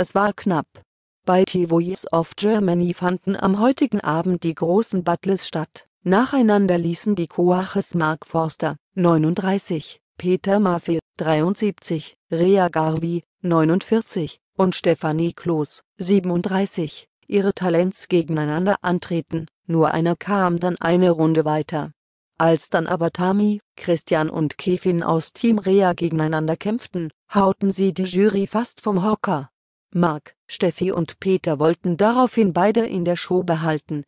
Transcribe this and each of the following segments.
das war knapp. Bei TVS of Germany fanden am heutigen Abend die großen Battles statt. Nacheinander ließen die Coaches Mark Forster, 39, Peter Maffei, 73, Rea Garvey, 49, und Stefanie Kloß, 37, ihre Talents gegeneinander antreten, nur einer kam dann eine Runde weiter. Als dann aber Tami, Christian und Kevin aus Team Rea gegeneinander kämpften, hauten sie die Jury fast vom Hocker. Mark, Steffi und Peter wollten daraufhin beide in der Show behalten.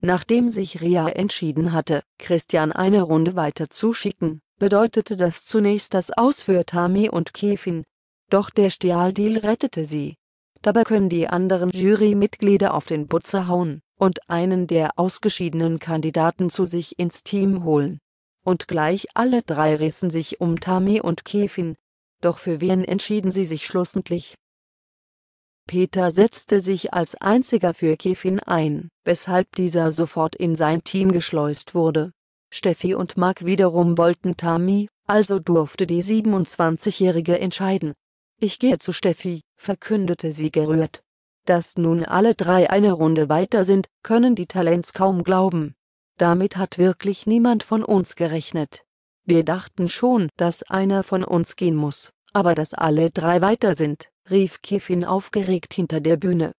Nachdem sich Ria entschieden hatte, Christian eine Runde weiter zu schicken, bedeutete das zunächst das Aus für Tami und Kevin. Doch der Stialdeal rettete sie. Dabei können die anderen Jurymitglieder auf den Butzer hauen und einen der ausgeschiedenen Kandidaten zu sich ins Team holen. Und gleich alle drei rissen sich um Tami und Kevin, doch für wen entschieden sie sich schlussendlich? Peter setzte sich als einziger für Kevin ein, weshalb dieser sofort in sein Team geschleust wurde. Steffi und Mark wiederum wollten Tammy, also durfte die 27-Jährige entscheiden. Ich gehe zu Steffi, verkündete sie gerührt. Dass nun alle drei eine Runde weiter sind, können die Talents kaum glauben. Damit hat wirklich niemand von uns gerechnet. Wir dachten schon, dass einer von uns gehen muss, aber dass alle drei weiter sind, rief Kiffin aufgeregt hinter der Bühne.